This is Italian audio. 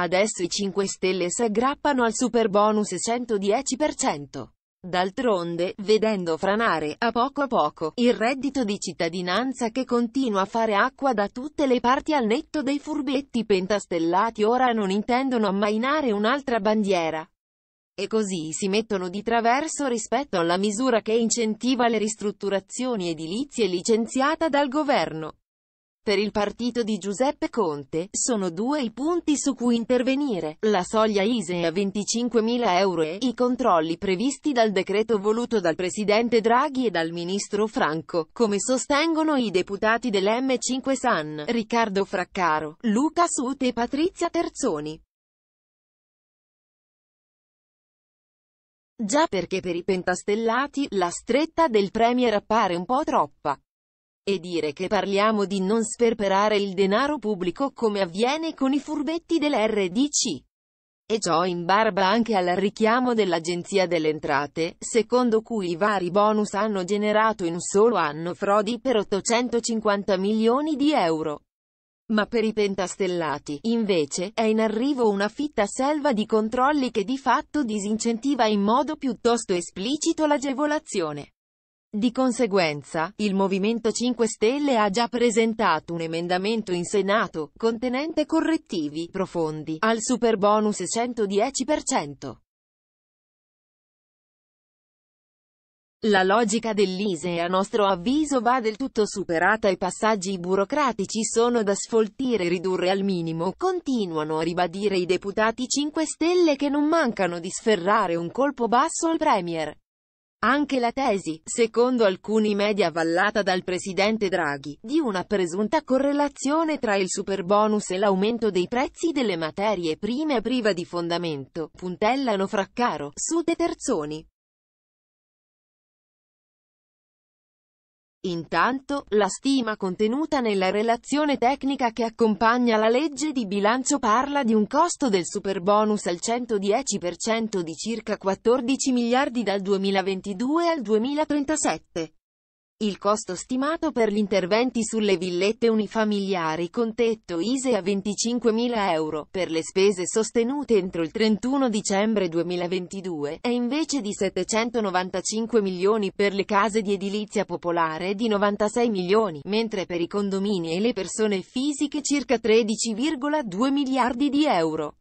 Adesso i 5 Stelle si aggrappano al super bonus 110%. D'altronde, vedendo franare, a poco a poco, il reddito di cittadinanza che continua a fare acqua da tutte le parti al netto dei furbetti pentastellati ora non intendono ammainare un'altra bandiera. E così si mettono di traverso rispetto alla misura che incentiva le ristrutturazioni edilizie licenziata dal governo. Per il partito di Giuseppe Conte, sono due i punti su cui intervenire, la soglia ISE a 25.000 euro e i controlli previsti dal decreto voluto dal presidente Draghi e dal ministro Franco, come sostengono i deputati dell'M5 San, Riccardo Fraccaro, Luca Sute e Patrizia Terzoni. Già perché per i pentastellati, la stretta del Premier appare un po' troppa. E dire che parliamo di non sperperare il denaro pubblico come avviene con i furbetti dell'RDC. E ciò in barba anche al richiamo dell'Agenzia delle Entrate, secondo cui i vari bonus hanno generato in un solo anno frodi per 850 milioni di euro. Ma per i pentastellati, invece, è in arrivo una fitta selva di controlli che di fatto disincentiva in modo piuttosto esplicito l'agevolazione. Di conseguenza, il Movimento 5 Stelle ha già presentato un emendamento in Senato, contenente correttivi profondi, al superbonus 110%. La logica dell'ISE a nostro avviso va del tutto superata e i passaggi burocratici sono da sfoltire e ridurre al minimo, continuano a ribadire i deputati 5 Stelle che non mancano di sferrare un colpo basso al Premier. Anche la tesi, secondo alcuni media avallata dal presidente Draghi, di una presunta correlazione tra il superbonus e l'aumento dei prezzi delle materie prime priva di fondamento, puntellano Fraccaro, su De Terzoni. Intanto, la stima contenuta nella relazione tecnica che accompagna la legge di bilancio parla di un costo del superbonus al 110% di circa 14 miliardi dal 2022 al 2037. Il costo stimato per gli interventi sulle villette unifamiliari con tetto ISE a 25.000 euro, per le spese sostenute entro il 31 dicembre 2022, è invece di 795 milioni per le case di edilizia popolare e di 96 milioni, mentre per i condomini e le persone fisiche circa 13,2 miliardi di euro.